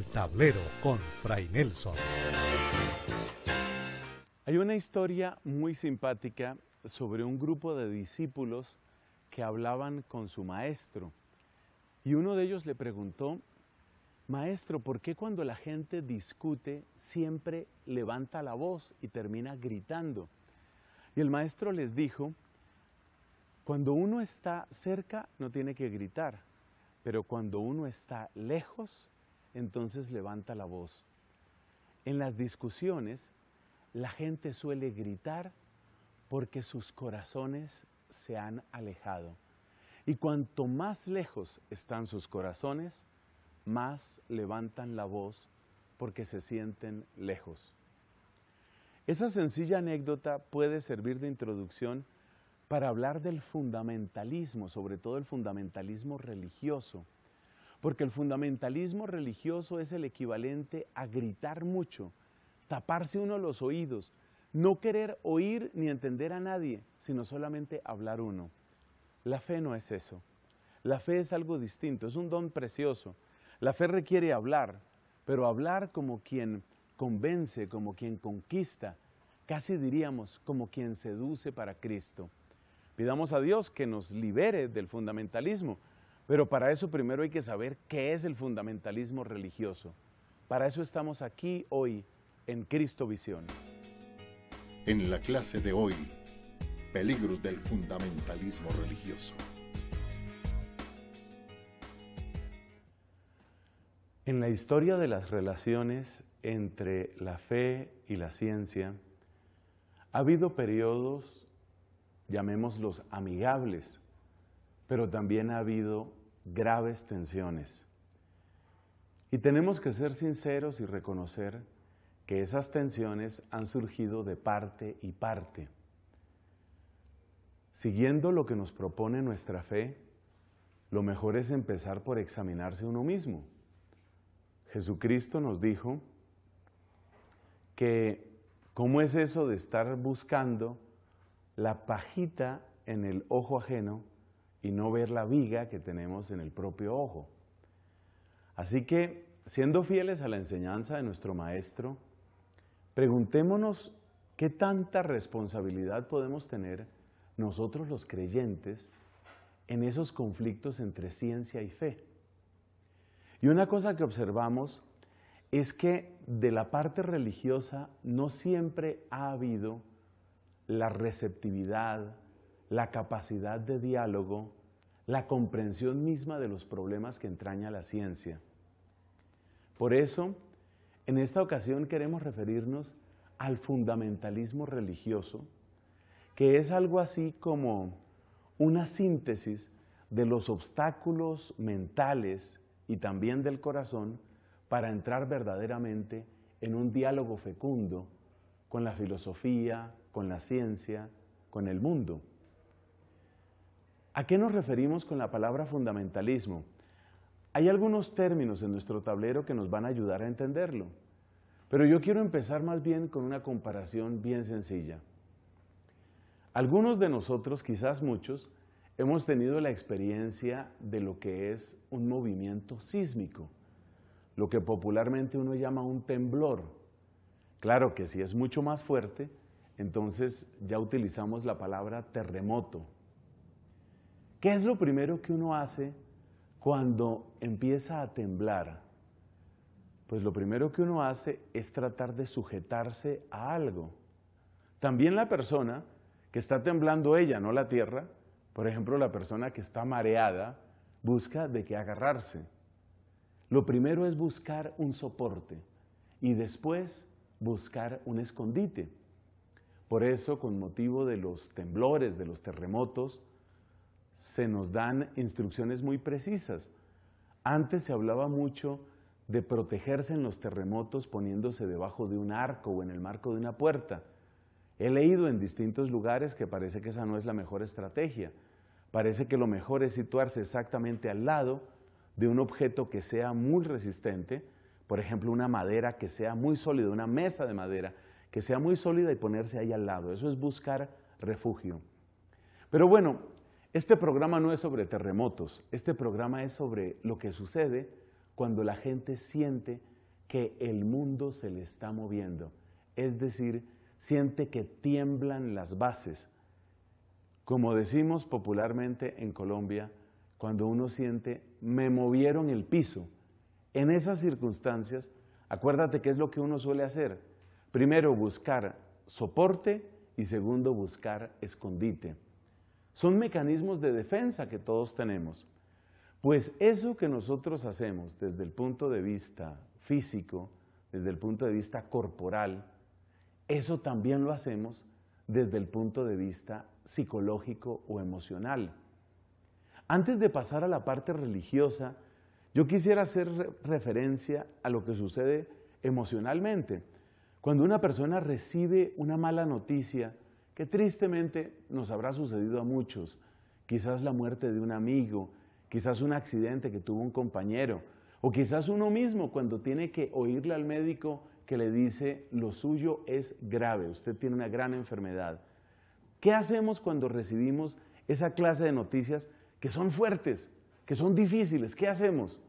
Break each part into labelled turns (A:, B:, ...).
A: tablero con Fray Nelson. Hay una historia muy simpática sobre un grupo de discípulos que hablaban con su maestro. Y uno de ellos le preguntó, Maestro, ¿por qué cuando la gente discute siempre levanta la voz y termina gritando? Y el maestro les dijo, cuando uno está cerca no tiene que gritar, pero cuando uno está lejos entonces levanta la voz. En las discusiones, la gente suele gritar porque sus corazones se han alejado. Y cuanto más lejos están sus corazones, más levantan la voz porque se sienten lejos. Esa sencilla anécdota puede servir de introducción para hablar del fundamentalismo, sobre todo el fundamentalismo religioso, porque el fundamentalismo religioso es el equivalente a gritar mucho, taparse uno los oídos, no querer oír ni entender a nadie, sino solamente hablar uno. La fe no es eso. La fe es algo distinto, es un don precioso. La fe requiere hablar, pero hablar como quien convence, como quien conquista, casi diríamos como quien seduce para Cristo. Pidamos a Dios que nos libere del fundamentalismo, pero para eso primero hay que saber qué es el fundamentalismo religioso. Para eso estamos aquí hoy en Cristo Visión. En la clase de hoy, peligros del fundamentalismo religioso. En la historia de las relaciones entre la fe y la ciencia, ha habido periodos, llamémoslos amigables, pero también ha habido graves tensiones. Y tenemos que ser sinceros y reconocer que esas tensiones han surgido de parte y parte. Siguiendo lo que nos propone nuestra fe, lo mejor es empezar por examinarse uno mismo. Jesucristo nos dijo que cómo es eso de estar buscando la pajita en el ojo ajeno y no ver la viga que tenemos en el propio ojo. Así que, siendo fieles a la enseñanza de nuestro Maestro, preguntémonos qué tanta responsabilidad podemos tener nosotros los creyentes en esos conflictos entre ciencia y fe. Y una cosa que observamos es que de la parte religiosa no siempre ha habido la receptividad, la capacidad de diálogo, la comprensión misma de los problemas que entraña la ciencia. Por eso, en esta ocasión queremos referirnos al fundamentalismo religioso, que es algo así como una síntesis de los obstáculos mentales y también del corazón para entrar verdaderamente en un diálogo fecundo con la filosofía, con la ciencia, con el mundo. ¿A qué nos referimos con la palabra fundamentalismo? Hay algunos términos en nuestro tablero que nos van a ayudar a entenderlo, pero yo quiero empezar más bien con una comparación bien sencilla. Algunos de nosotros, quizás muchos, hemos tenido la experiencia de lo que es un movimiento sísmico, lo que popularmente uno llama un temblor. Claro que si es mucho más fuerte, entonces ya utilizamos la palabra terremoto. ¿Qué es lo primero que uno hace cuando empieza a temblar? Pues lo primero que uno hace es tratar de sujetarse a algo. También la persona que está temblando ella, no la tierra, por ejemplo, la persona que está mareada, busca de qué agarrarse. Lo primero es buscar un soporte y después buscar un escondite. Por eso, con motivo de los temblores, de los terremotos, se nos dan instrucciones muy precisas. Antes se hablaba mucho de protegerse en los terremotos poniéndose debajo de un arco o en el marco de una puerta. He leído en distintos lugares que parece que esa no es la mejor estrategia. Parece que lo mejor es situarse exactamente al lado de un objeto que sea muy resistente, por ejemplo, una madera que sea muy sólida, una mesa de madera que sea muy sólida y ponerse ahí al lado. Eso es buscar refugio. Pero bueno, este programa no es sobre terremotos, este programa es sobre lo que sucede cuando la gente siente que el mundo se le está moviendo, es decir, siente que tiemblan las bases. Como decimos popularmente en Colombia, cuando uno siente, me movieron el piso. En esas circunstancias, acuérdate qué es lo que uno suele hacer. Primero, buscar soporte y segundo, buscar escondite. Son mecanismos de defensa que todos tenemos. Pues eso que nosotros hacemos desde el punto de vista físico, desde el punto de vista corporal, eso también lo hacemos desde el punto de vista psicológico o emocional. Antes de pasar a la parte religiosa, yo quisiera hacer referencia a lo que sucede emocionalmente. Cuando una persona recibe una mala noticia, que tristemente nos habrá sucedido a muchos, quizás la muerte de un amigo, quizás un accidente que tuvo un compañero, o quizás uno mismo cuando tiene que oírle al médico que le dice, lo suyo es grave, usted tiene una gran enfermedad. ¿Qué hacemos cuando recibimos esa clase de noticias que son fuertes, que son difíciles? ¿Qué hacemos?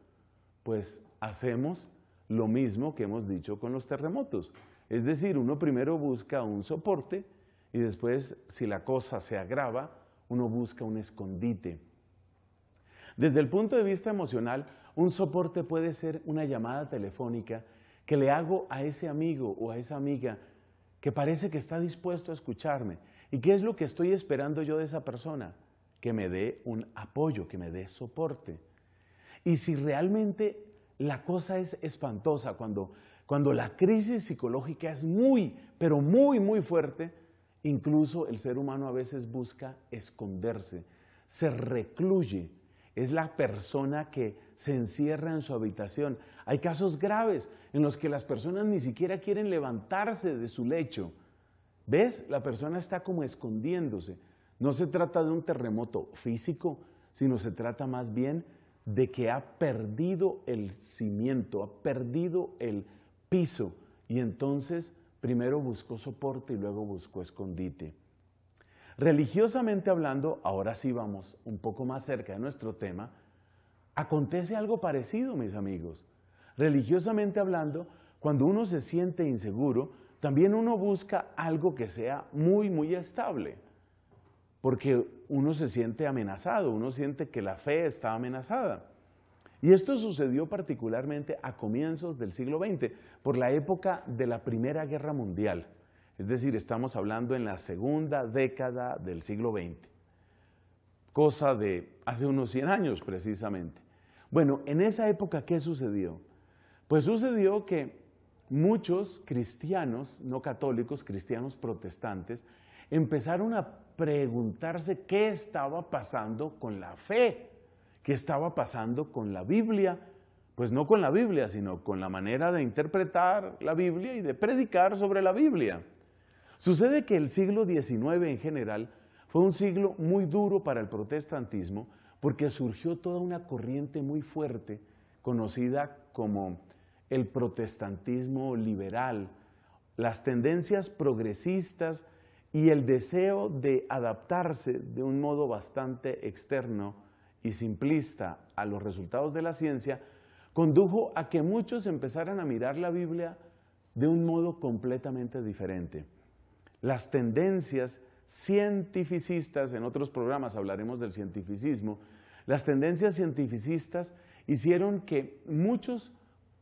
A: Pues hacemos lo mismo que hemos dicho con los terremotos. Es decir, uno primero busca un soporte, y después, si la cosa se agrava, uno busca un escondite. Desde el punto de vista emocional, un soporte puede ser una llamada telefónica que le hago a ese amigo o a esa amiga que parece que está dispuesto a escucharme. ¿Y qué es lo que estoy esperando yo de esa persona? Que me dé un apoyo, que me dé soporte. Y si realmente la cosa es espantosa, cuando, cuando la crisis psicológica es muy, pero muy, muy fuerte, Incluso el ser humano a veces busca esconderse, se recluye, es la persona que se encierra en su habitación. Hay casos graves en los que las personas ni siquiera quieren levantarse de su lecho. ¿Ves? La persona está como escondiéndose. No se trata de un terremoto físico, sino se trata más bien de que ha perdido el cimiento, ha perdido el piso y entonces primero buscó soporte y luego buscó escondite. Religiosamente hablando, ahora sí vamos un poco más cerca de nuestro tema, acontece algo parecido, mis amigos. Religiosamente hablando, cuando uno se siente inseguro, también uno busca algo que sea muy, muy estable, porque uno se siente amenazado, uno siente que la fe está amenazada. Y esto sucedió particularmente a comienzos del siglo XX, por la época de la Primera Guerra Mundial. Es decir, estamos hablando en la segunda década del siglo XX, cosa de hace unos 100 años precisamente. Bueno, en esa época, ¿qué sucedió? Pues sucedió que muchos cristianos, no católicos, cristianos protestantes, empezaron a preguntarse qué estaba pasando con la fe. ¿Qué estaba pasando con la Biblia? Pues no con la Biblia, sino con la manera de interpretar la Biblia y de predicar sobre la Biblia. Sucede que el siglo XIX en general fue un siglo muy duro para el protestantismo porque surgió toda una corriente muy fuerte conocida como el protestantismo liberal, las tendencias progresistas y el deseo de adaptarse de un modo bastante externo y simplista a los resultados de la ciencia, condujo a que muchos empezaran a mirar la Biblia de un modo completamente diferente. Las tendencias cientificistas, en otros programas hablaremos del cientificismo, las tendencias cientificistas hicieron que muchos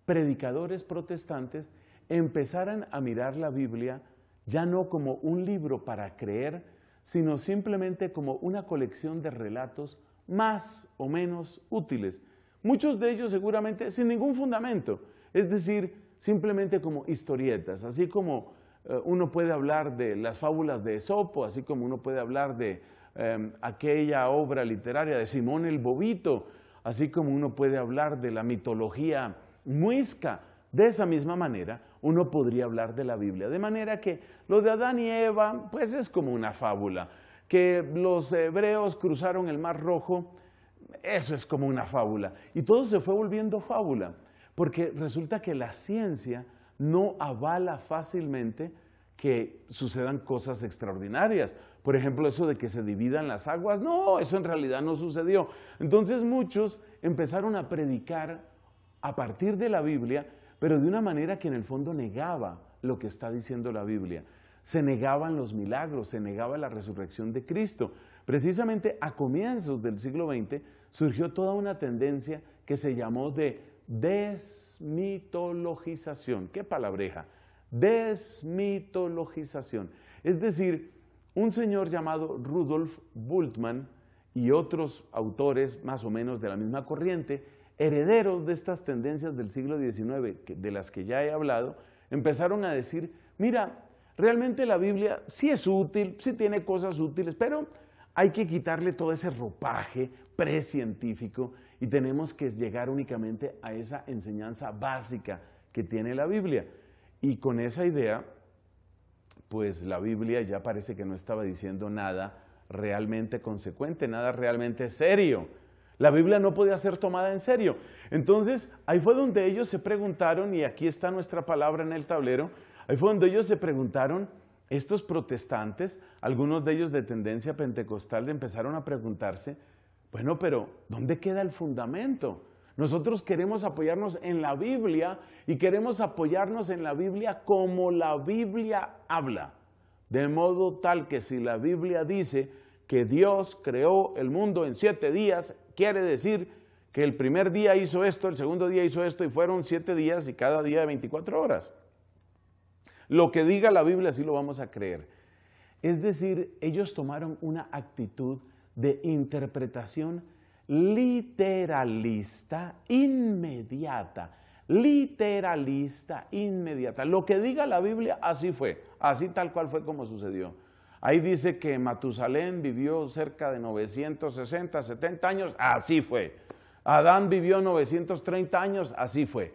A: predicadores protestantes empezaran a mirar la Biblia ya no como un libro para creer, sino simplemente como una colección de relatos más o menos útiles. Muchos de ellos seguramente sin ningún fundamento, es decir, simplemente como historietas, así como eh, uno puede hablar de las fábulas de Esopo, así como uno puede hablar de em, aquella obra literaria de Simón el Bobito, así como uno puede hablar de la mitología muisca. De esa misma manera, uno podría hablar de la Biblia, de manera que lo de Adán y Eva, pues es como una fábula que los hebreos cruzaron el Mar Rojo, eso es como una fábula. Y todo se fue volviendo fábula, porque resulta que la ciencia no avala fácilmente que sucedan cosas extraordinarias. Por ejemplo, eso de que se dividan las aguas, no, eso en realidad no sucedió. Entonces muchos empezaron a predicar a partir de la Biblia, pero de una manera que en el fondo negaba lo que está diciendo la Biblia se negaban los milagros, se negaba la resurrección de Cristo. Precisamente a comienzos del siglo XX surgió toda una tendencia que se llamó de desmitologización. ¿Qué palabreja? Desmitologización. Es decir, un señor llamado Rudolf Bultmann y otros autores más o menos de la misma corriente, herederos de estas tendencias del siglo XIX, de las que ya he hablado, empezaron a decir, mira, Realmente la Biblia sí es útil, sí tiene cosas útiles, pero hay que quitarle todo ese ropaje precientífico y tenemos que llegar únicamente a esa enseñanza básica que tiene la Biblia. Y con esa idea, pues la Biblia ya parece que no estaba diciendo nada realmente consecuente, nada realmente serio. La Biblia no podía ser tomada en serio. Entonces, ahí fue donde ellos se preguntaron, y aquí está nuestra palabra en el tablero, Ahí fue ellos se preguntaron, estos protestantes, algunos de ellos de tendencia pentecostal, empezaron a preguntarse, bueno, pero ¿dónde queda el fundamento? Nosotros queremos apoyarnos en la Biblia y queremos apoyarnos en la Biblia como la Biblia habla. De modo tal que si la Biblia dice que Dios creó el mundo en siete días, quiere decir que el primer día hizo esto, el segundo día hizo esto y fueron siete días y cada día de 24 horas. Lo que diga la Biblia así lo vamos a creer. Es decir, ellos tomaron una actitud de interpretación literalista, inmediata, literalista, inmediata. Lo que diga la Biblia, así fue, así tal cual fue como sucedió. Ahí dice que Matusalén vivió cerca de 960, 70 años, así fue. Adán vivió 930 años, así fue.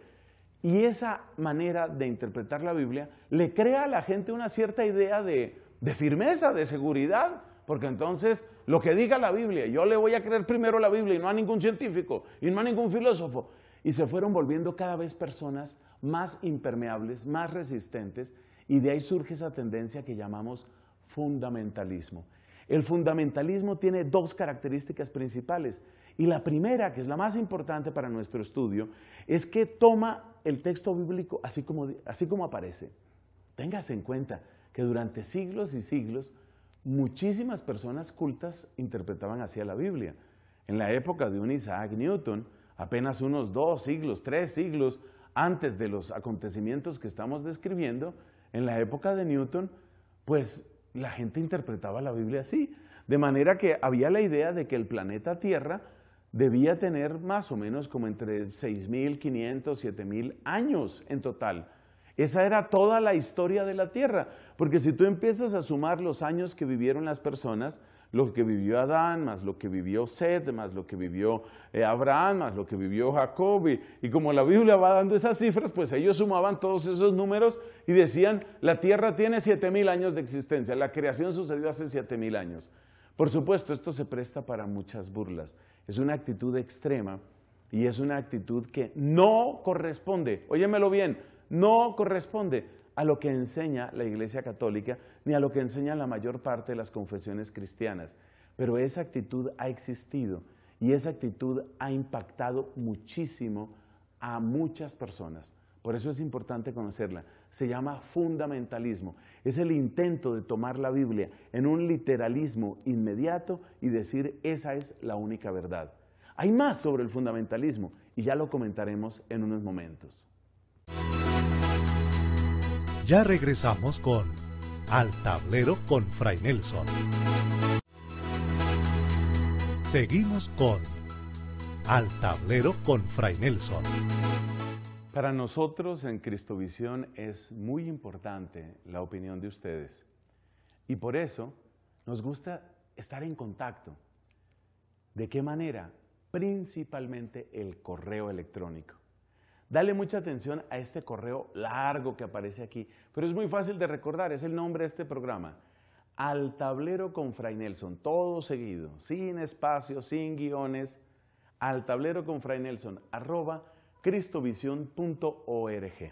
A: Y esa manera de interpretar la Biblia le crea a la gente una cierta idea de, firmeza, de seguridad, porque entonces lo que diga la Biblia, yo le voy a creer primero la Biblia y no a ningún científico y no a ningún filósofo. Y se fueron volviendo cada vez personas más impermeables, más resistentes, y de ahí surge esa tendencia que llamamos fundamentalismo. El fundamentalismo tiene dos características principales. Y la primera, que es la más importante para nuestro estudio, es que toma el texto bíblico así como, así como aparece. Téngase en cuenta que durante siglos y siglos muchísimas personas cultas interpretaban así a la Biblia. En la época de un Isaac Newton, apenas unos dos siglos, tres siglos antes de los acontecimientos que estamos describiendo, en la época de Newton, pues la gente interpretaba la Biblia así. De manera que había la idea de que el planeta Tierra debía tener más o menos como entre 6.500, 7.000 años en total. Esa era toda la historia de la Tierra, porque si tú empiezas a sumar los años que vivieron las personas, lo que vivió Adán, más lo que vivió Seth, más lo que vivió eh, Abraham, más lo que vivió Jacob, y, como la Biblia va dando esas cifras, pues ellos sumaban todos esos números y decían, la Tierra tiene 7.000 años de existencia, la creación sucedió hace 7.000 años. Por supuesto, esto se presta para muchas burlas. Es una actitud extrema y es una actitud que no corresponde, óyemelo bien, no corresponde a lo que enseña la Iglesia Católica ni a lo que enseña la mayor parte de las confesiones cristianas. Pero esa actitud ha existido y esa actitud ha impactado muchísimo a muchas personas. Por eso es importante conocerla. Se llama fundamentalismo. Es el intento de tomar la Biblia en un literalismo inmediato y decir esa es la única verdad. Hay más sobre el fundamentalismo y ya lo comentaremos en unos momentos. Ya regresamos con Al Tablero con Fray Nelson. Seguimos con Al Tablero con Fray Nelson. Para nosotros en Cristovisión es muy importante la opinión de ustedes y por eso nos gusta estar en contacto. ¿De qué manera? Principalmente el correo electrónico. Dale mucha atención a este correo largo que aparece aquí, pero es muy fácil de recordar, es el nombre de este programa. Al tablero con Fray Nelson, todo seguido, sin espacio, sin guiones. Al tablero con Fray Nelson, cristovisión.org.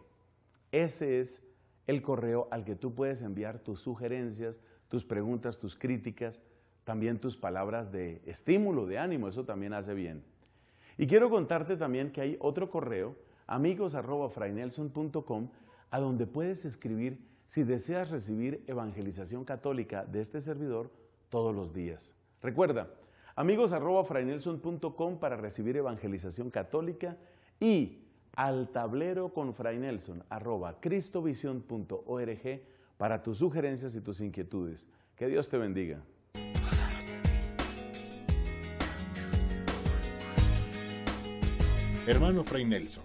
A: Ese es el correo al que tú puedes enviar tus sugerencias, tus preguntas, tus críticas, también tus palabras de estímulo, de ánimo, eso también hace bien. Y quiero contarte también que hay otro correo, amigos.frainelson.com, a donde puedes escribir si deseas recibir evangelización católica de este servidor todos los días. Recuerda, amigos.frainelson.com para recibir evangelización católica y al tablero con Fray Nelson, arroba cristovision.org para tus sugerencias y tus inquietudes. Que Dios te bendiga. Hermano Fray Nelson,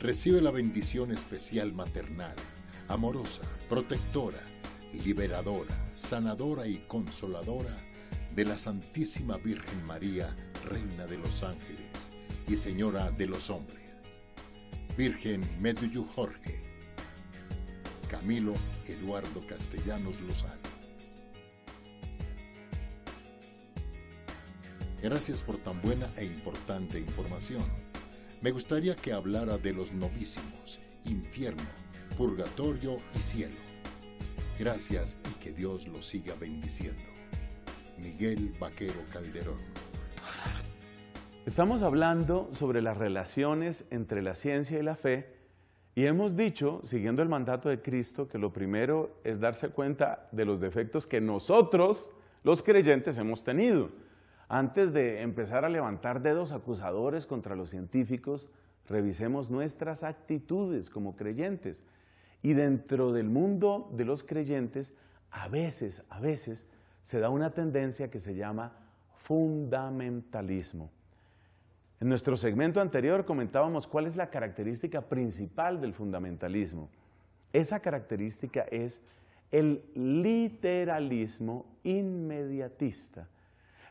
A: recibe la bendición especial maternal, amorosa, protectora, liberadora, sanadora y consoladora de la Santísima Virgen María, Reina de los Ángeles y Señora de los Hombres. Virgen Meduyu Jorge. Camilo Eduardo Castellanos Lozano. Gracias por tan buena e importante información. Me gustaría que hablara de los novísimos, infierno, purgatorio y cielo. Gracias y que Dios los siga bendiciendo. Miguel Vaquero Calderón. Estamos hablando sobre las relaciones entre la ciencia y la fe y hemos dicho, siguiendo el mandato de Cristo, que lo primero es darse cuenta de los defectos que nosotros, los creyentes, hemos tenido. Antes de empezar a levantar dedos acusadores contra los científicos, revisemos nuestras actitudes como creyentes. Y dentro del mundo de los creyentes, a veces, a veces, se da una tendencia que se llama fundamentalismo. En nuestro segmento anterior comentábamos cuál es la característica principal del fundamentalismo. Esa característica es el literalismo inmediatista.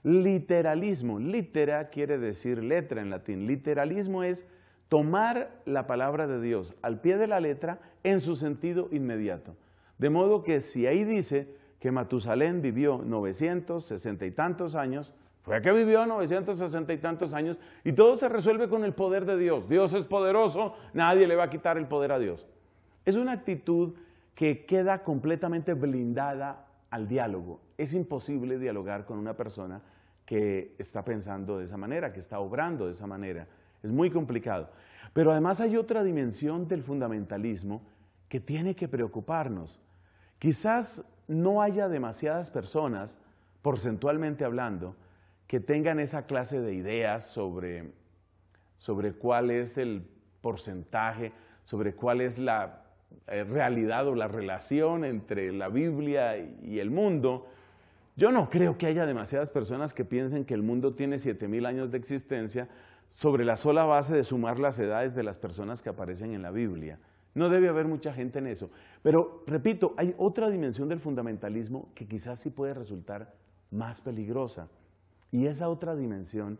A: Literalismo, litera quiere decir letra en latín. Literalismo es tomar la palabra de Dios al pie de la letra en su sentido inmediato. De modo que si ahí dice que Matusalén vivió 960 y tantos años, fue que vivió 960 y tantos años y todo se resuelve con el poder de Dios. Dios es poderoso, nadie le va a quitar el poder a Dios. Es una actitud que queda completamente blindada al diálogo. Es imposible dialogar con una persona que está pensando de esa manera, que está obrando de esa manera. Es muy complicado. Pero además hay otra dimensión del fundamentalismo que tiene que preocuparnos. Quizás no haya demasiadas personas, porcentualmente hablando, que tengan esa clase de ideas sobre, cuál es el porcentaje, sobre cuál es la eh, realidad o la relación entre la Biblia y el mundo. Yo no creo que haya demasiadas personas que piensen que el mundo tiene 7.000 años de existencia sobre la sola base de sumar las edades de las personas que aparecen en la Biblia. No debe haber mucha gente en eso. Pero, repito, hay otra dimensión del fundamentalismo que quizás sí puede resultar más peligrosa. Y esa otra dimensión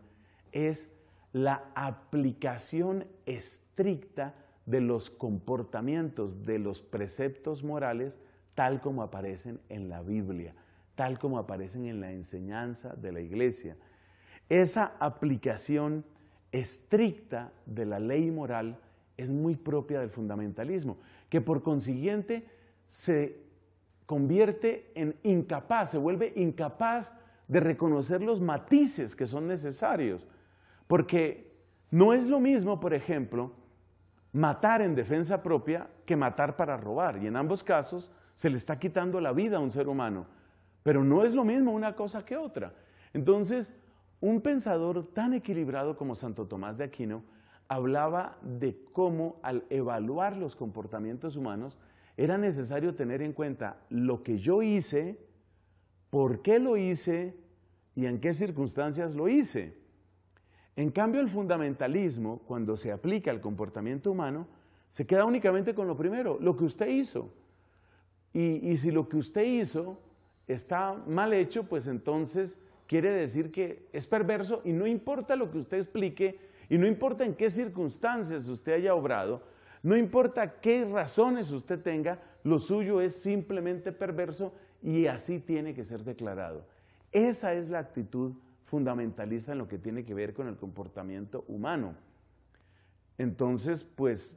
A: es la aplicación estricta de los comportamientos, de los preceptos morales, tal como aparecen en la Biblia, tal como aparecen en la enseñanza de la iglesia. Esa aplicación estricta de la ley moral es muy propia del fundamentalismo, que por consiguiente se convierte en incapaz, se vuelve incapaz de reconocer los matices que son necesarios. Porque no es lo mismo, por ejemplo, matar en defensa propia que matar para robar. Y en ambos casos se le está quitando la vida a un ser humano. Pero no es lo mismo una cosa que otra. Entonces, un pensador tan equilibrado como Santo Tomás de Aquino hablaba de cómo al evaluar los comportamientos humanos era necesario tener en cuenta lo que yo hice, por qué lo hice y en qué circunstancias lo hice. En cambio, el fundamentalismo, cuando se aplica al comportamiento humano, se queda únicamente con lo primero, lo que usted hizo. Y, si lo que usted hizo está mal hecho, pues entonces quiere decir que es perverso y no importa lo que usted explique y no importa en qué circunstancias usted haya obrado, no importa qué razones usted tenga, lo suyo es simplemente perverso y así tiene que ser declarado. Esa es la actitud fundamentalista en lo que tiene que ver con el comportamiento humano. Entonces, pues,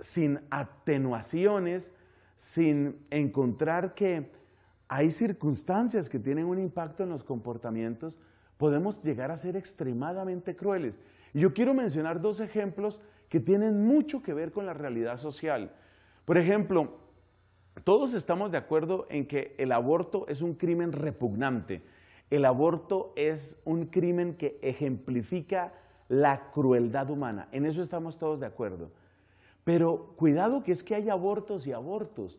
A: sin atenuaciones, sin encontrar que hay circunstancias que tienen un impacto en los comportamientos, podemos llegar a ser extremadamente crueles. Y yo quiero mencionar dos ejemplos que tienen mucho que ver con la realidad social. Por ejemplo, todos estamos de acuerdo en que el aborto es un crimen repugnante. El aborto es un crimen que ejemplifica la crueldad humana. En eso estamos todos de acuerdo. Pero cuidado que es que hay abortos y abortos,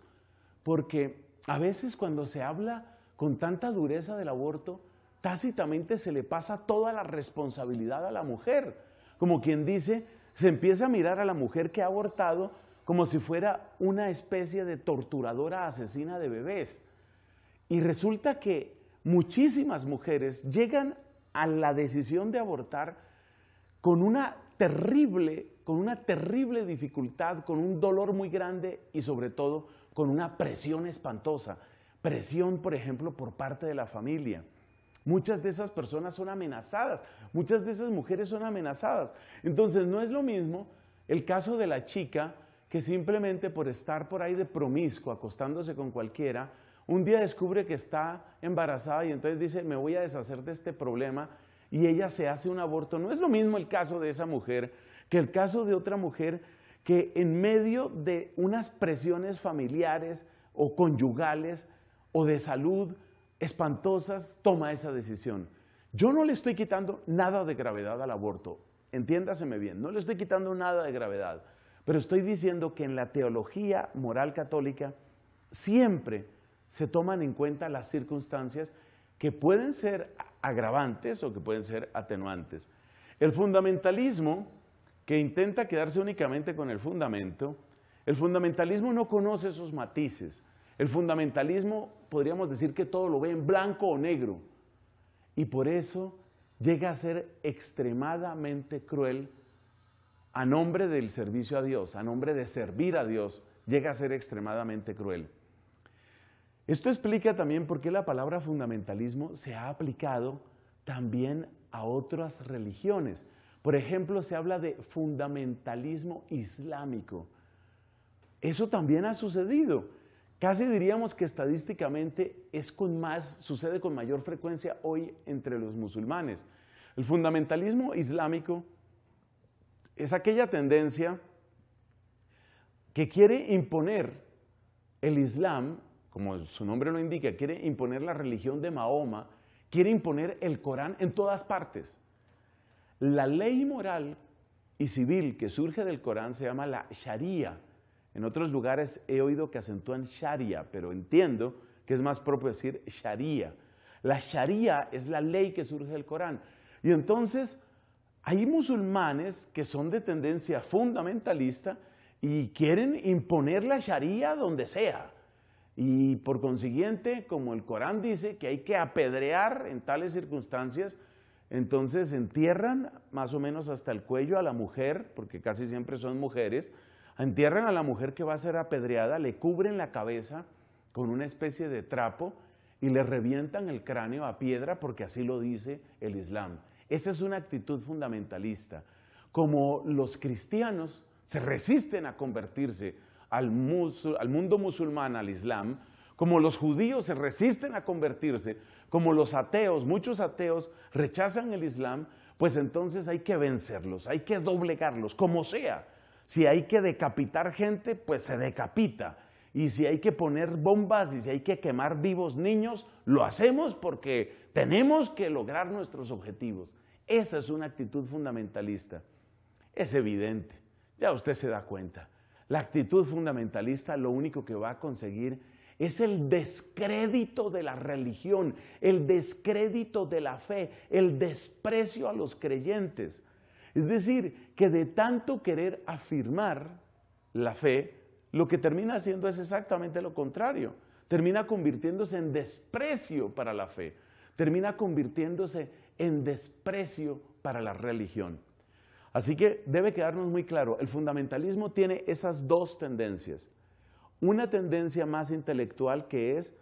A: porque a veces cuando se habla con tanta dureza del aborto, tácitamente se le pasa toda la responsabilidad a la mujer. Como quien dice, se empieza a mirar a la mujer que ha abortado como si fuera una especie de torturadora asesina de bebés. Y resulta que muchísimas mujeres llegan a la decisión de abortar con una terrible, con una terrible dificultad, con un dolor muy grande y sobre todo con una presión espantosa. Presión, por ejemplo, por parte de la familia. Muchas de esas personas son amenazadas, muchas de esas mujeres son amenazadas. Entonces no es lo mismo el caso de la chica que simplemente por estar por ahí de promiscuo, acostándose con cualquiera, un día descubre que está embarazada y entonces dice, me voy a deshacer de este problema y ella se hace un aborto. No es lo mismo el caso de esa mujer que el caso de otra mujer que en medio de unas presiones familiares o conyugales o de salud espantosas toma esa decisión. Yo no le estoy quitando nada de gravedad al aborto, entiéndaseme bien, no le estoy quitando nada de gravedad. Pero estoy diciendo que en la teología moral católica siempre se toman en cuenta las circunstancias que pueden ser agravantes o que pueden ser atenuantes. El fundamentalismo, que intenta quedarse únicamente con el fundamento, el fundamentalismo no conoce esos matices. El fundamentalismo podríamos decir que todo lo ve en blanco o negro. Y por eso llega a ser extremadamente cruel a nombre del servicio a Dios, a nombre de servir a Dios, llega a ser extremadamente cruel. Esto explica también por qué la palabra fundamentalismo se ha aplicado también a otras religiones. Por ejemplo, se habla de fundamentalismo islámico. Eso también ha sucedido. Casi diríamos que estadísticamente es con más, sucede con mayor frecuencia hoy entre los musulmanes. El fundamentalismo islámico es aquella tendencia que quiere imponer el Islam, como su nombre lo indica, quiere imponer la religión de Mahoma, quiere imponer el Corán en todas partes. La ley moral y civil que surge del Corán se llama la Sharia. En otros lugares he oído que acentúan Sharia, pero entiendo que es más propio decir Sharia. La Sharia es la ley que surge del Corán. Y entonces hay musulmanes que son de tendencia fundamentalista y quieren imponer la Sharia donde sea. Y por consiguiente, como el Corán dice que hay que apedrear en tales circunstancias, entonces entierran más o menos hasta el cuello a la mujer, porque casi siempre son mujeres, entierran a la mujer que va a ser apedreada, le cubren la cabeza con una especie de trapo y le revientan el cráneo a piedra porque así lo dice el Islam. Esa es una actitud fundamentalista. Como los cristianos se resisten a convertirse al, mundo musulmán, al Islam, como los judíos se resisten a convertirse, como los ateos, muchos ateos rechazan el Islam, pues entonces hay que vencerlos, hay que doblegarlos, como sea. Si hay que decapitar gente, pues se decapita. Y si hay que poner bombas y si hay que quemar vivos niños, lo hacemos porque tenemos que lograr nuestros objetivos. Esa es una actitud fundamentalista. Es evidente, ya usted se da cuenta. La actitud fundamentalista lo único que va a conseguir es el descrédito de la religión, el descrédito de la fe, el desprecio a los creyentes. Es decir, que de tanto querer afirmar la fe, lo que termina haciendo es exactamente lo contrario. Termina convirtiéndose en desprecio para la fe. Termina convirtiéndose en desprecio para la religión. Así que debe quedarnos muy claro, el fundamentalismo tiene esas dos tendencias. Una tendencia más intelectual que es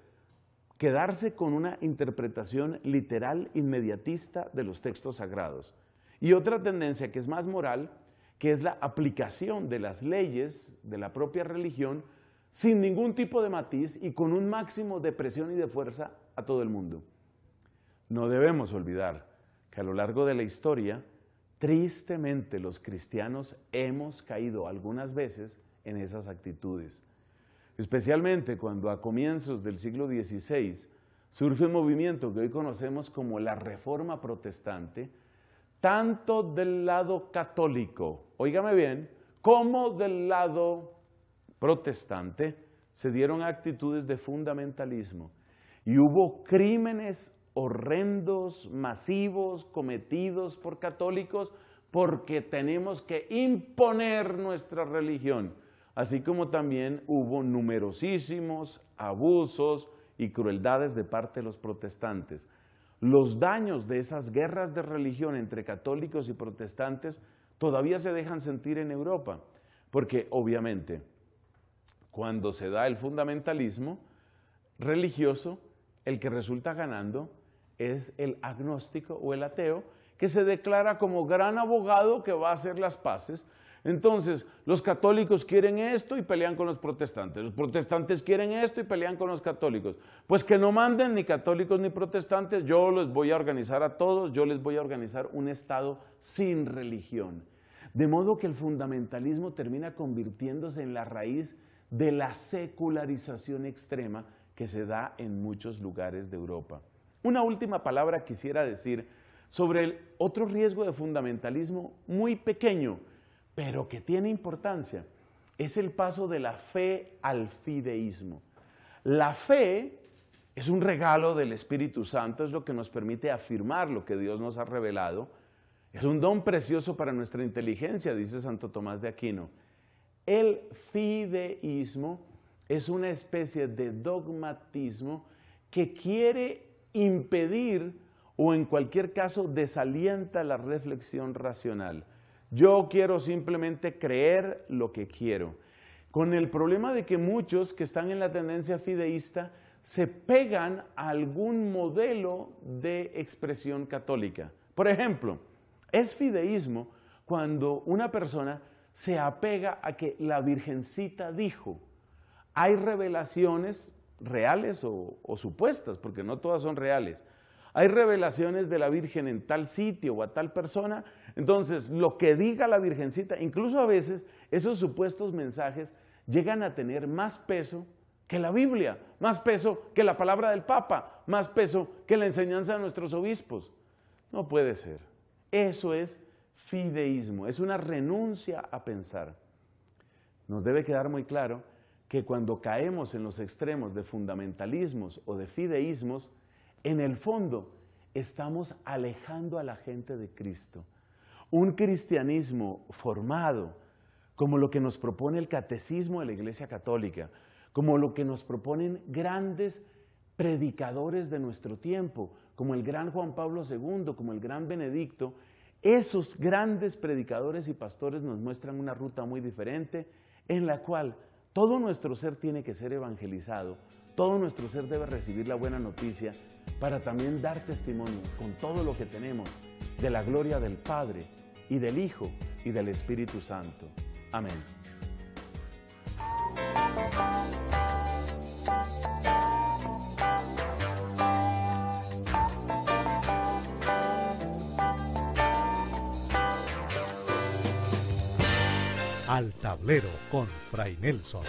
A: quedarse con una interpretación literal inmediatista de los textos sagrados. Y otra tendencia que es más moral, que es la aplicación de las leyes de la propia religión sin ningún tipo de matiz y con un máximo de presión y de fuerza a todo el mundo. No debemos olvidar que a lo largo de la historia, tristemente los cristianos hemos caído algunas veces en esas actitudes, especialmente cuando a comienzos del siglo XVI surge un movimiento que hoy conocemos como la Reforma Protestante, tanto del lado católico oígame bien, cómo del lado protestante se dieron actitudes de fundamentalismo y hubo crímenes horrendos, masivos, cometidos por católicos porque tenemos que imponer nuestra religión, así como también hubo numerosísimos abusos y crueldades de parte de los protestantes. Los daños de esas guerras de religión entre católicos y protestantes todavía se dejan sentir en Europa, porque obviamente cuando se da el fundamentalismo religioso, el que resulta ganando es el agnóstico o el ateo, que se declara como gran abogado que va a hacer las paces, entonces, los católicos quieren esto y pelean con los protestantes. Los protestantes quieren esto y pelean con los católicos. Pues que no manden ni católicos ni protestantes, yo los voy a organizar a todos, yo les voy a organizar un Estado sin religión. De modo que el fundamentalismo termina convirtiéndose en la raíz de la secularización extrema que se da en muchos lugares de Europa. Una última palabra quisiera decir sobre el otro riesgo de fundamentalismo muy pequeño, pero que tiene importancia, es el paso de la fe al fideísmo. La fe es un regalo del Espíritu Santo, es lo que nos permite afirmar lo que Dios nos ha revelado. Es un don precioso para nuestra inteligencia, dice Santo Tomás de Aquino. El fideísmo es una especie de dogmatismo que quiere impedir o en cualquier caso desalienta la reflexión racional. Yo quiero simplemente creer lo que quiero. Con el problema de que muchos que están en la tendencia fideísta se pegan a algún modelo de expresión católica. Por ejemplo, es fideísmo cuando una persona se apega a que la Virgencita dijo. Hay revelaciones reales o, supuestas, porque no todas son reales, hay revelaciones de la Virgen en tal sitio o a tal persona. Entonces, lo que diga la Virgencita, incluso a veces esos supuestos mensajes llegan a tener más peso que la Biblia, más peso que la palabra del Papa, más peso que la enseñanza de nuestros obispos. No puede ser. Eso es fideísmo, es una renuncia a pensar. Nos debe quedar muy claro que cuando caemos en los extremos de fundamentalismos o de fideísmos, en el fondo estamos alejando a la gente de Cristo. Un cristianismo formado, como lo que nos propone el catecismo de la Iglesia Católica, como lo que nos proponen grandes predicadores de nuestro tiempo, como el gran Juan Pablo II, como el gran Benedicto, esos grandes predicadores y pastores nos muestran una ruta muy diferente en la cual todo nuestro ser tiene que ser evangelizado, todo nuestro ser debe recibir la buena noticia para también dar testimonio con todo lo que tenemos de la gloria del Padre y del Hijo y del Espíritu Santo. Amén. Al tablero con Fray Nelson.